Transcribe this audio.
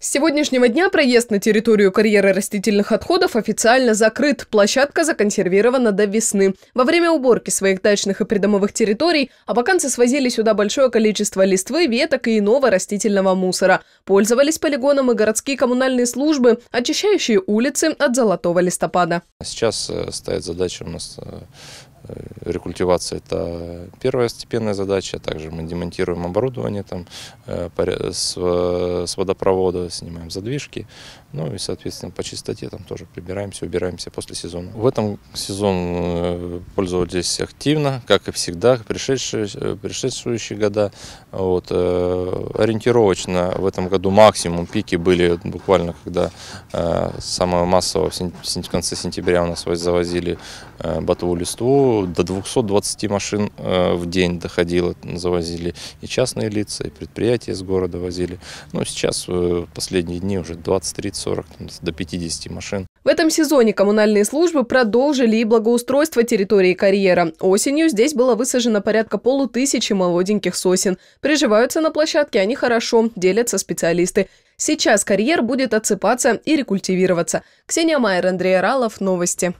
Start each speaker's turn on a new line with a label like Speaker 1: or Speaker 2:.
Speaker 1: С сегодняшнего дня проезд на территорию карьеры растительных отходов официально закрыт. Площадка законсервирована до весны. Во время уборки своих дачных и придомовых территорий абаканцы свозили сюда большое количество листвы, веток и иного растительного мусора. Пользовались полигоном и городские коммунальные службы, очищающие улицы от золотого листопада.
Speaker 2: Сейчас э, стоит задача у нас э, Э, рекультивация – это первая степенная задача. Также мы демонтируем оборудование там, э, с, водопровода, снимаем задвижки. Ну и, соответственно, по чистоте там тоже прибираемся, убираемся после сезона. В этом сезон э, пользовались активно, как и всегда, предшествующие пришедшие года. Вот. Ориентировочно в этом году максимум пики были буквально, когда самое массовое в конце сентября у нас завозили ботовую листву, до 220 машин э, в день доходило, завозили и частные лица, и предприятия с города возили. Но ну, сейчас в э, последние дни уже 20, 30, 40, до 50 машин.
Speaker 1: В этом сезоне коммунальные службы продолжили и благоустройство территории карьера. Осенью здесь было высажено порядка полутысячи молоденьких сосен. Приживаются на площадке они хорошо, делятся специалисты. Сейчас карьер будет отсыпаться и рекультивироваться. Ксения Майер, Андрей Ралов, Новости.